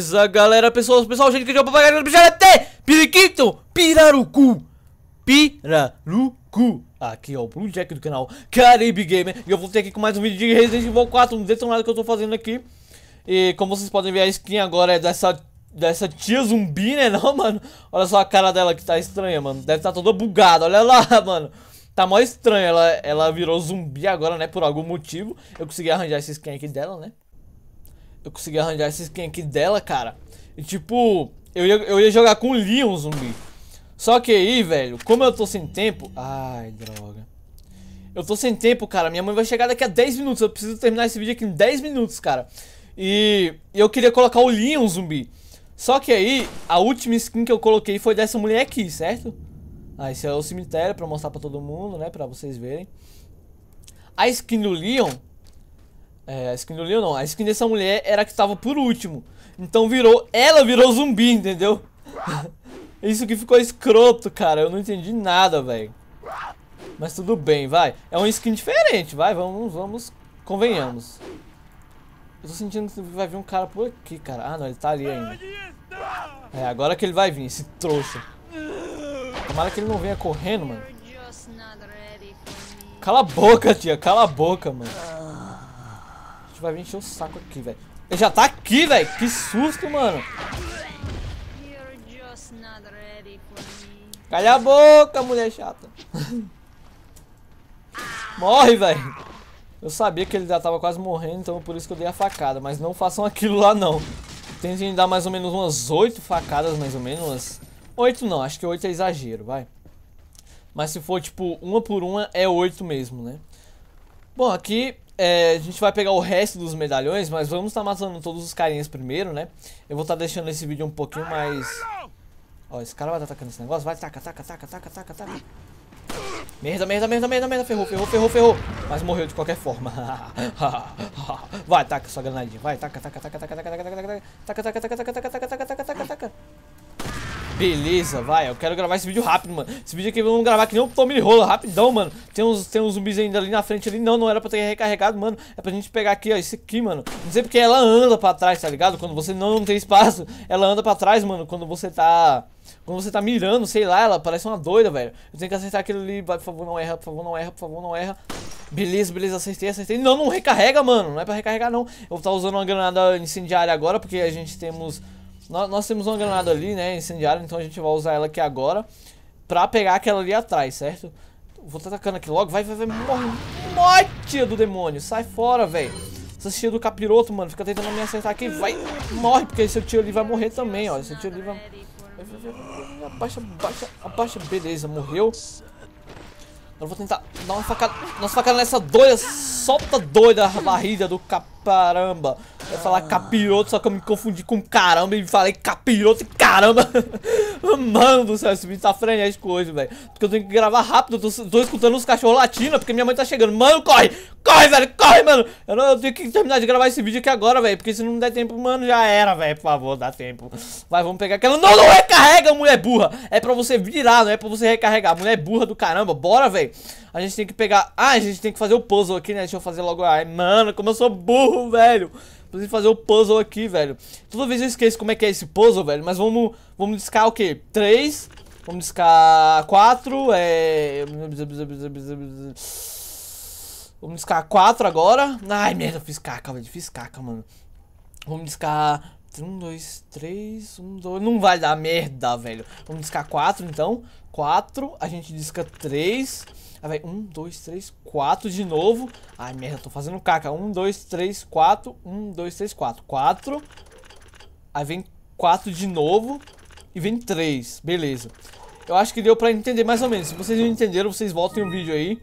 Beleza, galera, pessoas, pessoal, gente, que é o papagaio do Pijarete, Piriquito, Pirarucu, Pirarucu. Aqui ó, o Blue Jack do canal Caribe Gamer E eu voltei aqui com mais um vídeo de Resident Evil 4 Um detonado que eu tô fazendo aqui E como vocês podem ver, a skin agora é dessa Dessa tia zumbi, né não, mano Olha só a cara dela que tá estranha, mano Deve estar tá toda bugada, olha lá, mano Tá mó estranha, ela, ela virou zumbi agora, né Por algum motivo Eu consegui arranjar essa skin aqui dela, né eu consegui arranjar esse skin aqui dela, cara. E tipo, eu ia, eu ia jogar com o Leon zumbi. Só que aí, velho, como eu tô sem tempo... Ai, droga. Eu tô sem tempo, cara. Minha mãe vai chegar daqui a 10 minutos. Eu preciso terminar esse vídeo aqui em 10 minutos, cara. E eu queria colocar o Leon zumbi. Só que aí, a última skin que eu coloquei foi dessa mulher aqui, certo? Ah, esse é o cemitério pra mostrar pra todo mundo, né? Pra vocês verem. A skin do Leon é, a skin do Leon não. A skin dessa mulher era que estava por último. Então virou... Ela virou zumbi, entendeu? Isso que ficou escroto, cara. Eu não entendi nada, velho. Mas tudo bem, vai. É uma skin diferente, vai. Vamos, vamos... Convenhamos. Eu tô sentindo que vai vir um cara por aqui, cara. Ah, não. Ele tá ali ainda. É, agora que ele vai vir, esse trouxa. Tomara que ele não venha correndo, mano. Cala a boca, tia. Cala a boca, mano que vai me encher o saco aqui, velho. Ele já tá aqui, velho. Que susto, mano. Calha a boca, mulher chata. Morre, velho. Eu sabia que ele já tava quase morrendo, então por isso que eu dei a facada. Mas não façam aquilo lá, não. Tentem dar mais ou menos umas oito facadas, mais ou menos. oito não, acho que oito é exagero, vai. Mas se for, tipo, uma por uma, é oito mesmo, né? Bom, aqui é, a gente vai pegar o resto dos medalhões, mas vamos estar tá matando todos os carinhas primeiro, né? Eu vou estar tá deixando esse vídeo um pouquinho mais... Ó, esse cara vai estar tá atacando esse negócio. Vai, taca, taca, taca, taca, taca, taca. Merda, merda, merda, merda, merda. Ferrou, ferrou, ferrou, ferrou. Mas morreu de qualquer forma. vai, taca sua granadinha. Vai, taca, taca, taca, taca, taca, taca, taca, taca, taca, taca, taca, taca, taca, taca, taca, taca, taca, taca, taca. Beleza, vai, eu quero gravar esse vídeo rápido, mano Esse vídeo aqui vamos gravar que nem um Tommy Rola, rapidão, mano Tem uns, tem uns zumbis ainda ali na frente ali Não, não era pra ter recarregado, mano É pra gente pegar aqui, ó, esse aqui, mano Não sei porque ela anda pra trás, tá ligado? Quando você não tem espaço, ela anda pra trás, mano Quando você tá... Quando você tá mirando, sei lá, ela parece uma doida, velho Eu tenho que acertar aquilo ali, vai, por favor, não erra Por favor, não erra, por favor, não erra Beleza, beleza, acertei, acertei. Não, não recarrega, mano. Não é pra recarregar, não. Eu vou estar tá usando uma granada incendiária agora, porque a gente temos nós, nós temos uma granada ali, né, incendiária, então a gente vai usar ela aqui agora pra pegar aquela ali atrás, certo? Vou tá atacando aqui logo, vai, vai, vai, morre, morre, tia do demônio, sai fora, velho. Essa tia do capiroto, mano, fica tentando me acertar aqui, vai, morre, porque esse tio ali vai morrer também, ó, esse tio ali vai... Abaixa, abaixa, abaixa, beleza, morreu. Eu vou tentar dar uma facada, nossa facada nessa doida, solta doida a barriga do caparamba. Eu falar capiroto, só que eu me confundi com caramba e falei capiroto e caramba. Mano do céu, esse vídeo tá frenético hoje, velho. Porque eu tenho que gravar rápido, eu tô, tô escutando os cachorros latindo, porque minha mãe tá chegando. Mano, corre! Corre, velho, corre, mano! Eu, não, eu tenho que terminar de gravar esse vídeo aqui agora, velho, porque se não der tempo, mano, já era, velho. Por favor, dá tempo. Vai, vamos pegar aquela... Não, não recarrega, mulher burra! É pra você virar, não é pra você recarregar. Mulher burra do caramba, bora, velho. A gente tem que pegar... Ah, a gente tem que fazer o puzzle aqui, né? Deixa eu fazer logo... Ai, mano, como eu sou burro, velho. Preciso fazer o puzzle aqui, velho. Toda vez eu esqueço como é que é esse puzzle, velho. Mas vamos, vamos discar o quê? 3. Vamos discar 4. É... Vamos discar 4 agora. Ai, merda, eu fiz caca, velho. Fiz caca, mano. Vamos discar 1, 2, 3, 1, 2. Não vai dar merda, velho. Vamos discar 4, então. 4. A gente disca 3. Ah, velho, um, dois, três, quatro de novo. Ai, merda, tô fazendo caca. Um, dois, três, quatro. Um, dois, três, quatro. Quatro. Aí vem quatro de novo. E vem três. Beleza. Eu acho que deu pra entender mais ou menos. Se vocês não entenderam, vocês voltem o vídeo aí.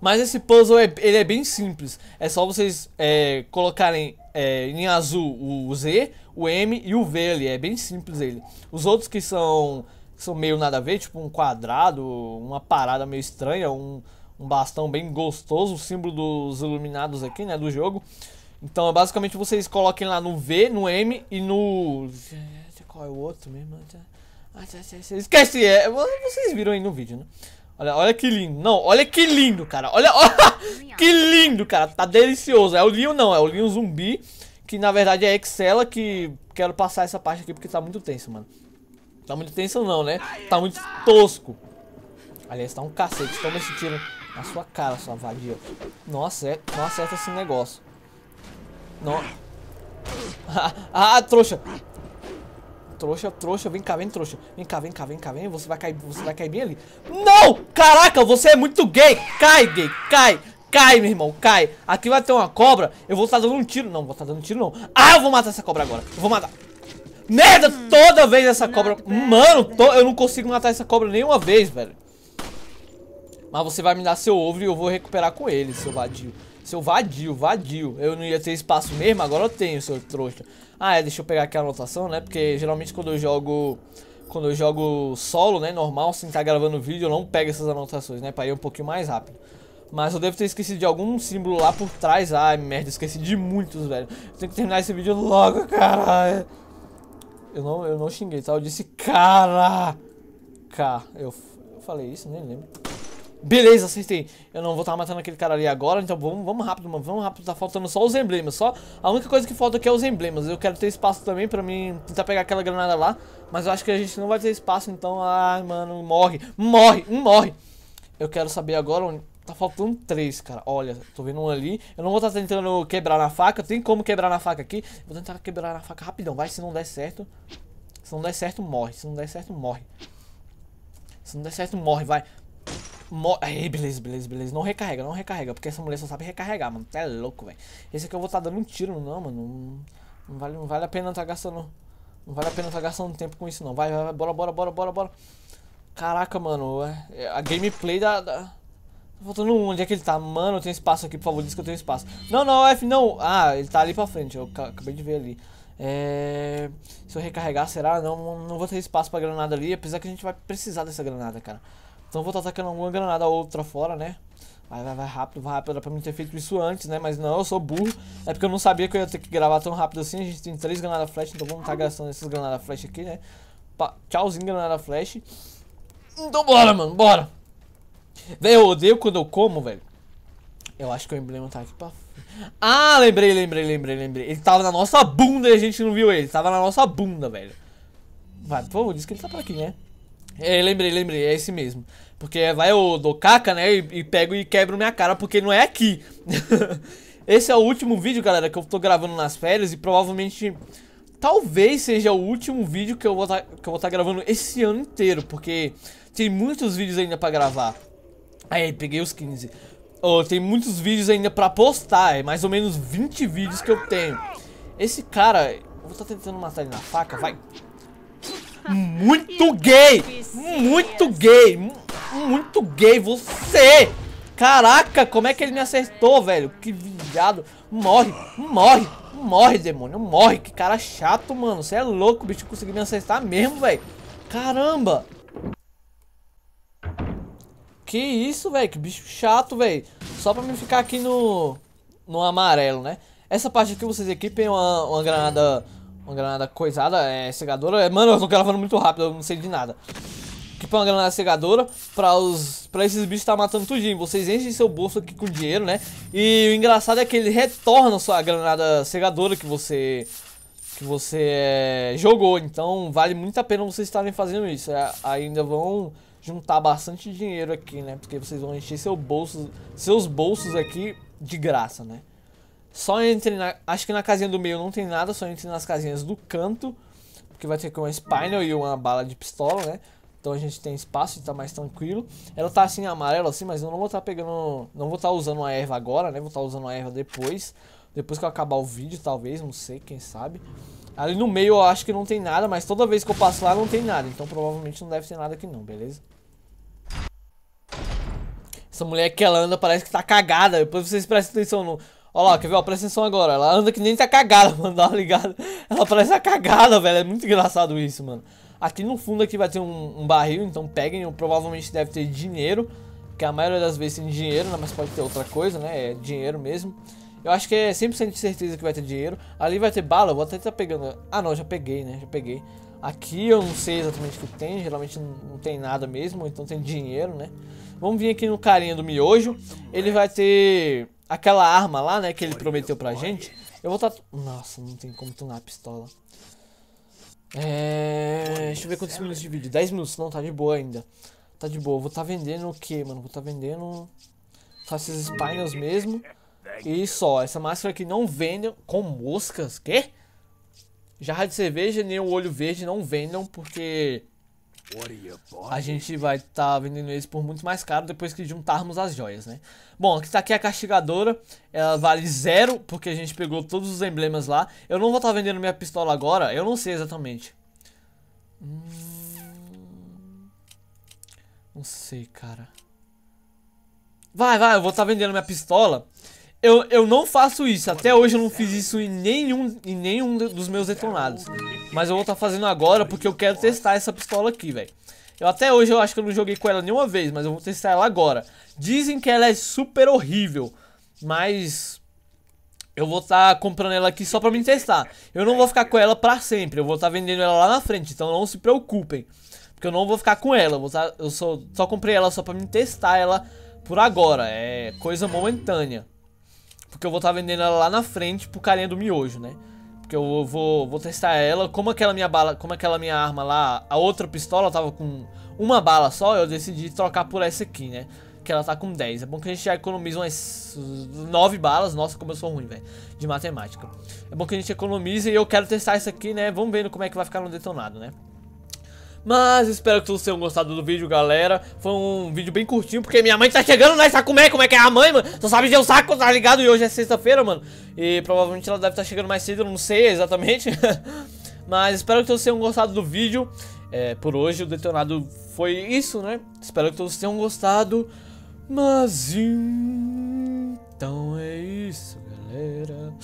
Mas esse puzzle, é, ele é bem simples. É só vocês é, colocarem é, em azul o Z, o M e o V ali. É bem simples ele. Os outros que são que são meio nada a ver, tipo um quadrado, uma parada meio estranha, um, um bastão bem gostoso, o símbolo dos iluminados aqui, né, do jogo. Então, é basicamente, vocês coloquem lá no V, no M e no... Qual é o outro mesmo? Ah, tá, tá, tá. Esquece, é, vocês viram aí no vídeo, né? Olha, olha que lindo. Não, olha que lindo, cara. Olha, olha que lindo, cara. Tá delicioso. É o Leon, não. É o Leon zumbi, que na verdade é Excela, que quero passar essa parte aqui porque tá muito tenso, mano. Tá muita tensão não, né? Tá muito tosco. Aliás, tá um cacete. Toma esse tiro na sua cara, sua vadia. Não acerta, é, não acerta esse negócio. Não. ah, trouxa. Trouxa, trouxa, vem cá, vem, trouxa. Vem cá, vem cá, vem cá, vem. Você vai cair, você vai cair bem ali. Não! Caraca, você é muito gay! Cai, gay, cai! Cai, meu irmão, cai! Aqui vai ter uma cobra, eu vou estar dando um tiro. Não, vou estar dando um tiro, não. Ah, eu vou matar essa cobra agora. Eu vou matar. Merda, hum, toda vez essa cobra. Mano, to... eu não consigo matar essa cobra nenhuma vez, velho. Mas você vai me dar seu ovo e eu vou recuperar com ele, seu vadio. Seu vadio, vadio. Eu não ia ter espaço mesmo, agora eu tenho, seu trouxa. Ah, é, deixa eu pegar aqui a anotação, né? Porque geralmente quando eu jogo. Quando eu jogo solo, né? Normal, sem estar tá gravando vídeo, eu não pego essas anotações, né? Pra ir um pouquinho mais rápido. Mas eu devo ter esquecido de algum símbolo lá por trás. Ai, merda, esqueci de muitos, velho. Eu tenho que terminar esse vídeo logo, caralho. Eu não, eu não xinguei, tá? Eu disse caraca. Eu, eu falei isso, nem lembro. Beleza, acertei. Eu não vou estar tá matando aquele cara ali agora, então vamos, vamos rápido, mano. Vamos rápido, tá faltando só os emblemas. Só a única coisa que falta aqui é os emblemas. Eu quero ter espaço também pra mim tentar pegar aquela granada lá. Mas eu acho que a gente não vai ter espaço, então... Ai, mano, morre, morre, morre. Eu quero saber agora onde... Tá faltando três, cara. Olha, tô vendo um ali. Eu não vou estar tá tentando quebrar na faca. Tem como quebrar na faca aqui. Vou tentar quebrar na faca rapidão. Vai, se não der certo. Se não der certo, morre. Se não der certo, morre. Se não der certo, morre, vai. morre Aí, beleza, beleza, beleza. Não recarrega, não recarrega. Porque essa mulher só sabe recarregar, mano. Tá louco, velho. Esse aqui eu vou estar tá dando um tiro, não, mano. Não, vale, não vale a pena estar tá gastando... Não vale a pena estar tá gastando tempo com isso, não. Vai, vai, vai. Bora, bora, bora, bora, bora. Caraca, mano. É, é a gameplay da... da... Faltando um, onde é que ele tá? Mano, eu tenho espaço aqui, por favor, diz que eu tenho espaço. Não, não, F, não. Ah, ele tá ali pra frente, eu acabei de ver ali. É... Se eu recarregar, será? Não, não vou ter espaço pra granada ali, apesar que a gente vai precisar dessa granada, cara. Então vou estar atacando alguma granada ou outra fora, né? Vai, vai, vai rápido, vai rápido. Era pra mim ter feito isso antes, né? Mas não, eu sou burro. É porque eu não sabia que eu ia ter que gravar tão rápido assim. A gente tem três granadas flash, então vamos estar tá uhum. gastando essas granadas flash aqui, né? Pa tchauzinho, granada flash. Então bora, mano, bora. Velho, eu odeio quando eu como, velho. Eu acho que o emblema tá aqui pra... Ah, lembrei, lembrei, lembrei, lembrei. Ele tava na nossa bunda e a gente não viu ele. ele tava na nossa bunda, velho. Vai, por favor, diz que ele tá por aqui, né? É, lembrei, lembrei, é esse mesmo. Porque vai, eu do caca, né, e, e pego e quebro minha cara, porque não é aqui. esse é o último vídeo, galera, que eu tô gravando nas férias e provavelmente... Talvez seja o último vídeo que eu vou tá, estar tá gravando esse ano inteiro, porque tem muitos vídeos ainda pra gravar. Aí, peguei os 15. Oh, tem muitos vídeos ainda pra postar, é mais ou menos 20 vídeos que eu tenho. Esse cara, vou tá tentando matar ele na faca, vai. Muito gay! Muito gay! Muito gay você! Caraca, como é que ele me acertou, velho? Que viado. Morre, morre, morre, demônio, morre. Que cara chato, mano. Você é louco, bicho, conseguiu me acertar mesmo, velho. Caramba! Que isso, velho. Que bicho chato, velho. Só pra me ficar aqui no... No amarelo, né? Essa parte aqui vocês equipem uma, uma granada... Uma granada coisada, é cegadora. É, mano, eu tô gravando muito rápido, eu não sei de nada. Equipem uma granada cegadora pra, os, pra esses bichos tá matando tudinho. Vocês enchem seu bolso aqui com dinheiro, né? E o engraçado é que ele retorna sua granada cegadora que você que você é, jogou. Então vale muito a pena vocês estarem fazendo isso. É, ainda vão juntar tá bastante dinheiro aqui, né? Porque vocês vão encher seu bolso, seus bolsos aqui de graça, né? Só entre na... Acho que na casinha do meio não tem nada, só entre nas casinhas do canto. Porque vai ter aqui uma Spinal e uma bala de pistola, né? Então a gente tem espaço e tá mais tranquilo. Ela tá assim amarela assim, mas eu não vou estar tá pegando... Não vou estar tá usando a erva agora, né? Vou estar tá usando a erva depois. Depois que eu acabar o vídeo, talvez, não sei, quem sabe. Ali no meio eu acho que não tem nada, mas toda vez que eu passo lá não tem nada. Então provavelmente não deve ter nada aqui não, beleza? Essa mulher que ela anda parece que tá cagada. Depois vocês prestem atenção no. Olha lá, quer ver? Ó, presta atenção agora. Ela anda que nem tá cagada, mano. Dá uma ligada. Ela parece tá cagada, velho. É muito engraçado isso, mano. Aqui no fundo aqui vai ter um, um barril, então peguem. Provavelmente deve ter dinheiro. Que a maioria das vezes tem dinheiro, né? mas pode ter outra coisa, né? É dinheiro mesmo. Eu acho que é 100% de certeza que vai ter dinheiro. Ali vai ter bala, eu vou até estar tá pegando. Ah, não, já peguei, né? Já peguei. Aqui eu não sei exatamente o que tem, geralmente não tem nada mesmo, então tem dinheiro, né? Vamos vir aqui no carinha do miojo. Ele vai ter aquela arma lá, né? Que ele prometeu pra gente. Eu vou tá... Nossa, não tem como tunar a pistola. É... Deixa eu ver quantos minutos de vídeo. 10 minutos, não, tá de boa ainda. Tá de boa. Vou tá vendendo o que, mano? Vou tá vendendo... Só esses spinels mesmo. E só, essa máscara aqui não vendem com moscas, quê? Jarra de cerveja nem o olho verde não vendam porque a gente vai estar tá vendendo eles por muito mais caro depois que juntarmos as joias, né? Bom, aqui está aqui a castigadora. Ela vale zero, porque a gente pegou todos os emblemas lá. Eu não vou estar tá vendendo minha pistola agora, eu não sei exatamente. Hum... Não sei, cara. Vai, vai, eu vou estar tá vendendo minha pistola. Eu, eu não faço isso, até hoje eu não fiz isso em nenhum, em nenhum dos meus detonados Mas eu vou estar tá fazendo agora porque eu quero testar essa pistola aqui, velho Eu até hoje eu acho que eu não joguei com ela nenhuma vez, mas eu vou testar ela agora Dizem que ela é super horrível, mas eu vou estar tá comprando ela aqui só pra me testar Eu não vou ficar com ela pra sempre, eu vou estar tá vendendo ela lá na frente, então não se preocupem Porque eu não vou ficar com ela, eu, tá, eu só, só comprei ela só pra me testar ela por agora, é coisa momentânea porque eu vou estar tá vendendo ela lá na frente pro carinha do miojo, né? Porque eu vou, vou testar ela. Como aquela minha bala, como aquela minha arma lá, a outra pistola tava com uma bala só, eu decidi trocar por essa aqui, né? Que ela tá com 10. É bom que a gente já economiza umas 9 balas. Nossa, como eu sou ruim, velho. De matemática. É bom que a gente economize e eu quero testar isso aqui, né? Vamos vendo como é que vai ficar no detonado, né? Mas espero que todos tenham gostado do vídeo, galera. Foi um vídeo bem curtinho, porque minha mãe tá chegando, né? Sabe como é? Como é que é a mãe, mano? Só sabe de o saco, tá ligado? E hoje é sexta-feira, mano. E provavelmente ela deve estar tá chegando mais cedo, eu não sei exatamente. Mas espero que todos tenham gostado do vídeo. É, por hoje o detonado foi isso, né? Espero que todos tenham gostado. Mas então é isso, galera.